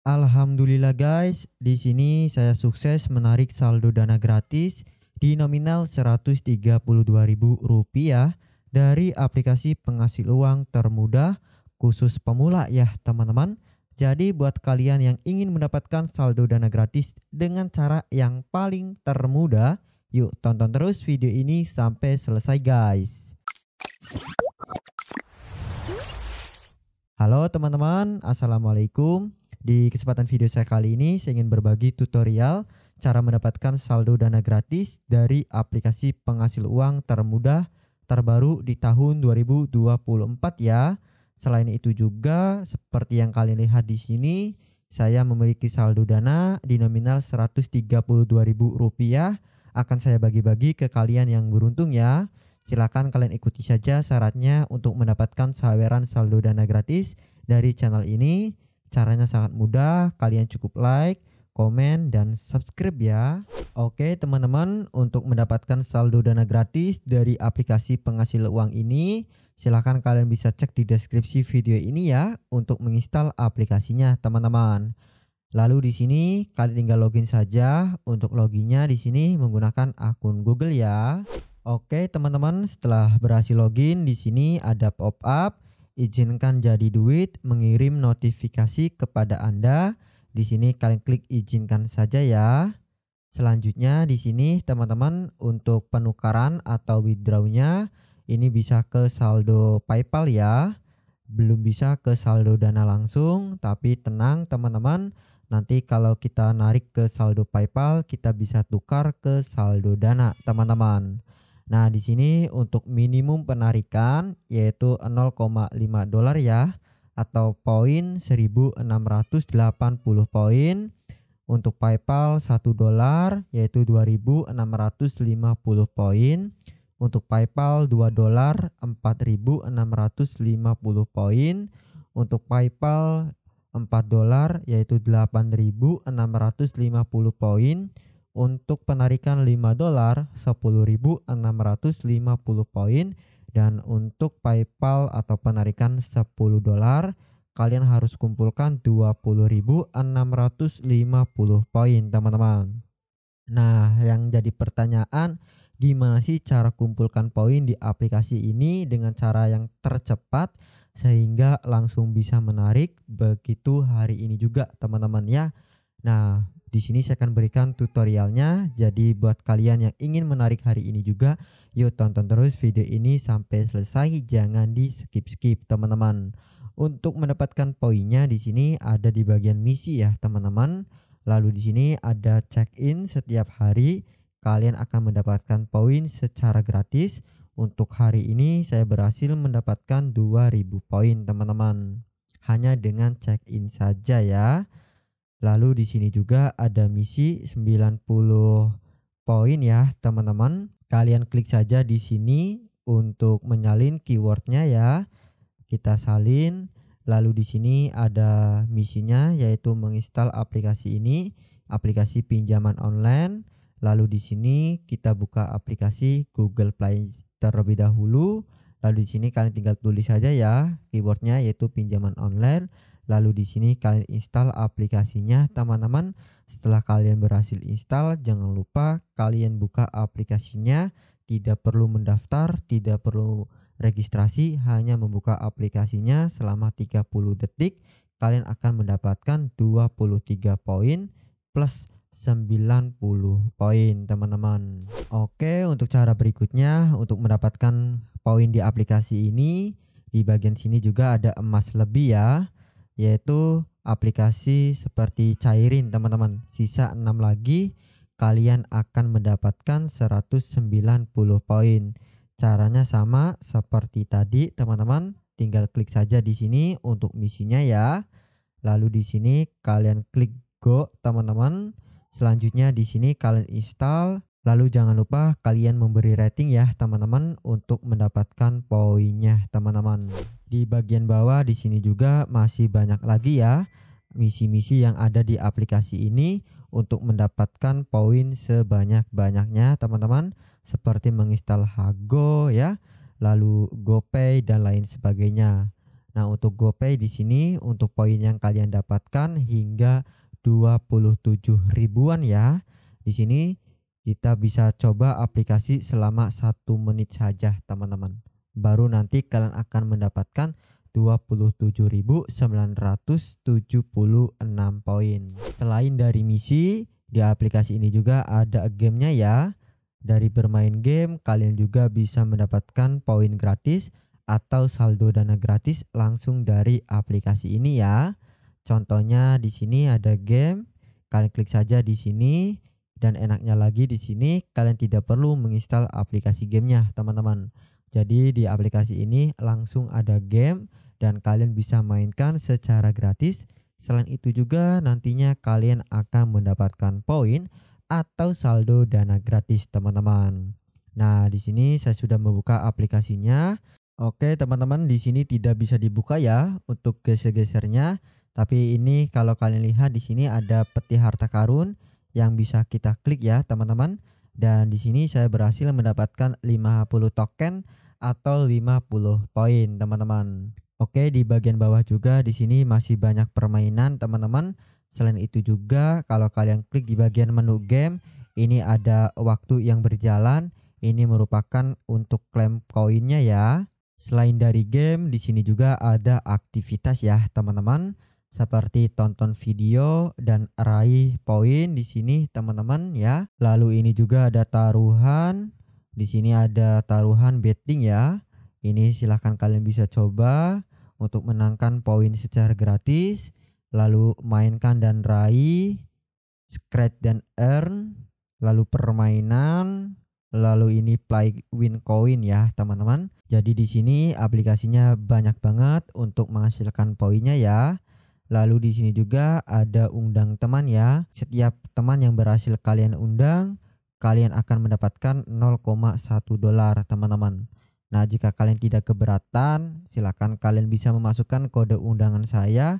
Alhamdulillah guys, di sini saya sukses menarik saldo dana gratis di nominal Rp132.000 dari aplikasi penghasil uang termudah khusus pemula ya teman-teman. Jadi buat kalian yang ingin mendapatkan saldo dana gratis dengan cara yang paling termudah, yuk tonton terus video ini sampai selesai guys. Halo teman-teman, Assalamualaikum. Di kesempatan video saya kali ini, saya ingin berbagi tutorial cara mendapatkan saldo dana gratis dari aplikasi penghasil uang termudah terbaru di tahun 2024 ya. Selain itu juga, seperti yang kalian lihat di sini, saya memiliki saldo dana di nominal Rp132.000 akan saya bagi-bagi ke kalian yang beruntung ya. Silakan kalian ikuti saja syaratnya untuk mendapatkan saweran saldo dana gratis dari channel ini. Caranya sangat mudah, kalian cukup like, komen, dan subscribe ya. Oke teman-teman, untuk mendapatkan saldo dana gratis dari aplikasi penghasil uang ini, silahkan kalian bisa cek di deskripsi video ini ya untuk menginstal aplikasinya teman-teman. Lalu di sini kalian tinggal login saja. Untuk loginnya di sini menggunakan akun Google ya. Oke teman-teman, setelah berhasil login di sini ada pop up izinkan jadi duit mengirim notifikasi kepada Anda. Di sini kalian klik izinkan saja ya. Selanjutnya di sini teman-teman untuk penukaran atau withdrawnya ini bisa ke saldo PayPal ya. Belum bisa ke saldo Dana langsung, tapi tenang teman-teman. Nanti kalau kita narik ke saldo PayPal, kita bisa tukar ke saldo Dana, teman-teman. Nah, di sini untuk minimum penarikan yaitu 0,5 dolar ya atau poin 1680 poin. Untuk PayPal 1 dolar yaitu 2650 poin. Untuk PayPal 2 dolar 4650 poin. Untuk PayPal 4 dolar yaitu 8650 poin untuk penarikan 5 dolar 10.650 poin dan untuk PayPal atau penarikan 10 dolar kalian harus kumpulkan 20.650 poin teman-teman. Nah, yang jadi pertanyaan gimana sih cara kumpulkan poin di aplikasi ini dengan cara yang tercepat sehingga langsung bisa menarik begitu hari ini juga teman-teman ya. Nah, di sini saya akan berikan tutorialnya. Jadi buat kalian yang ingin menarik hari ini juga, yuk tonton terus video ini sampai selesai, jangan di skip-skip teman-teman. Untuk mendapatkan poinnya di sini ada di bagian misi ya teman-teman. Lalu di sini ada check-in setiap hari. Kalian akan mendapatkan poin secara gratis. Untuk hari ini saya berhasil mendapatkan 2000 poin teman-teman. Hanya dengan check-in saja ya. Lalu di sini juga ada misi 90 poin ya teman-teman. Kalian klik saja di sini untuk menyalin keywordnya ya. Kita salin. Lalu di sini ada misinya yaitu menginstal aplikasi ini, aplikasi pinjaman online. Lalu di sini kita buka aplikasi Google Play terlebih dahulu. Lalu di sini kalian tinggal tulis saja ya keywordnya yaitu pinjaman online. Lalu di sini kalian install aplikasinya. Teman-teman, setelah kalian berhasil install, jangan lupa kalian buka aplikasinya. Tidak perlu mendaftar, tidak perlu registrasi, hanya membuka aplikasinya selama 30 detik. Kalian akan mendapatkan 23 poin plus 90 poin teman-teman. Oke, untuk cara berikutnya untuk mendapatkan poin di aplikasi ini di bagian sini juga ada emas lebih ya yaitu aplikasi seperti cairin teman-teman. Sisa 6 lagi kalian akan mendapatkan 190 poin. Caranya sama seperti tadi teman-teman. Tinggal klik saja di sini untuk misinya ya. Lalu di sini kalian klik go teman-teman. Selanjutnya di sini kalian install Lalu jangan lupa kalian memberi rating ya teman-teman untuk mendapatkan poinnya teman-teman. Di bagian bawah di sini juga masih banyak lagi ya misi-misi yang ada di aplikasi ini untuk mendapatkan poin sebanyak-banyaknya teman-teman seperti menginstal Hago ya, lalu GoPay dan lain sebagainya. Nah, untuk GoPay di sini untuk poin yang kalian dapatkan hingga 27 ribuan ya. Di sini kita bisa coba aplikasi selama satu menit saja teman-teman baru nanti kalian akan mendapatkan 27.976 poin selain dari misi di aplikasi ini juga ada gamenya ya dari bermain game kalian juga bisa mendapatkan poin gratis atau saldo dana gratis langsung dari aplikasi ini ya contohnya di sini ada game kalian klik saja di sini dan enaknya lagi di sini kalian tidak perlu menginstal aplikasi gamenya teman-teman. Jadi di aplikasi ini langsung ada game dan kalian bisa mainkan secara gratis. Selain itu juga nantinya kalian akan mendapatkan poin atau saldo dana gratis teman-teman. Nah di sini saya sudah membuka aplikasinya. Oke teman-teman di sini tidak bisa dibuka ya untuk geser-gesernya. Tapi ini kalau kalian lihat di sini ada peti harta karun yang bisa kita klik ya teman-teman. Dan di sini saya berhasil mendapatkan 50 token atau 50 poin teman-teman. Oke, di bagian bawah juga di sini masih banyak permainan teman-teman. Selain itu juga kalau kalian klik di bagian menu game, ini ada waktu yang berjalan. Ini merupakan untuk klaim koinnya ya. Selain dari game, di sini juga ada aktivitas ya teman-teman seperti tonton video dan raih poin di sini teman-teman ya. Lalu ini juga ada taruhan. Di sini ada taruhan betting ya. Ini silahkan kalian bisa coba untuk menangkan poin secara gratis. Lalu mainkan dan raih, scratch dan earn, lalu permainan, lalu ini play win coin ya teman-teman. Jadi di sini aplikasinya banyak banget untuk menghasilkan poinnya ya. Lalu di sini juga ada undang teman ya. Setiap teman yang berhasil kalian undang, kalian akan mendapatkan 0,1 dolar teman-teman. Nah, jika kalian tidak keberatan, silakan kalian bisa memasukkan kode undangan saya.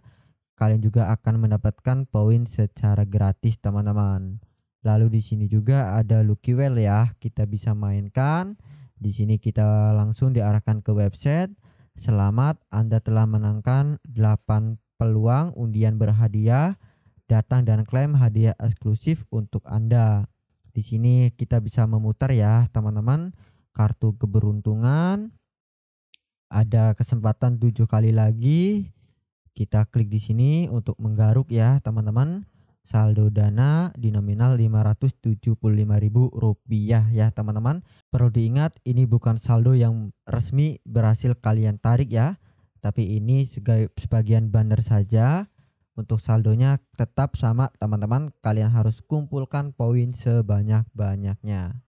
Kalian juga akan mendapatkan poin secara gratis, teman-teman. Lalu di sini juga ada Lucky Well ya, kita bisa mainkan. Di sini kita langsung diarahkan ke website. Selamat Anda telah menangkan 8 peluang undian berhadiah, datang dan klaim hadiah eksklusif untuk Anda. Di sini kita bisa memutar ya, teman-teman, kartu keberuntungan. Ada kesempatan tujuh kali lagi. Kita klik di sini untuk menggaruk ya, teman-teman. Saldo dana di nominal Rp575.000 ya, teman-teman. Perlu diingat ini bukan saldo yang resmi berhasil kalian tarik ya tapi ini sebagian banner saja untuk saldonya tetap sama teman-teman kalian harus kumpulkan poin sebanyak-banyaknya